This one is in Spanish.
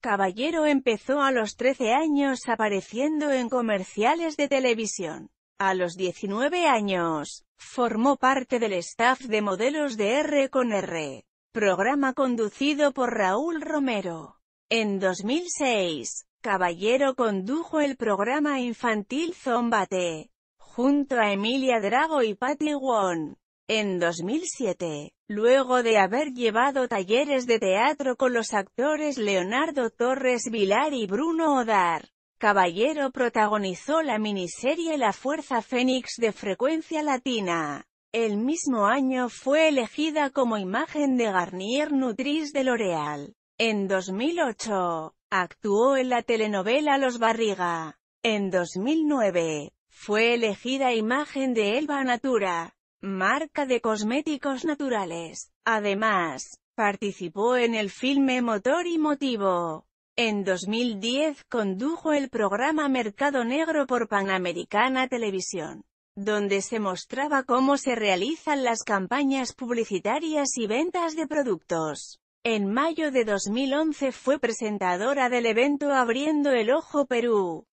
Caballero empezó a los 13 años apareciendo en comerciales de televisión. A los 19 años, formó parte del staff de modelos de R con R, programa conducido por Raúl Romero. En 2006, Caballero condujo el programa infantil Zombate, junto a Emilia Drago y Patty Wong. En 2007, luego de haber llevado talleres de teatro con los actores Leonardo Torres Vilar y Bruno Odar, Caballero protagonizó la miniserie La Fuerza Fénix de Frecuencia Latina. El mismo año fue elegida como imagen de Garnier Nutris de L'Oréal. En 2008, actuó en la telenovela Los Barriga. En 2009, fue elegida imagen de Elba Natura marca de cosméticos naturales. Además, participó en el filme Motor y Motivo. En 2010 condujo el programa Mercado Negro por Panamericana Televisión, donde se mostraba cómo se realizan las campañas publicitarias y ventas de productos. En mayo de 2011 fue presentadora del evento Abriendo el Ojo Perú,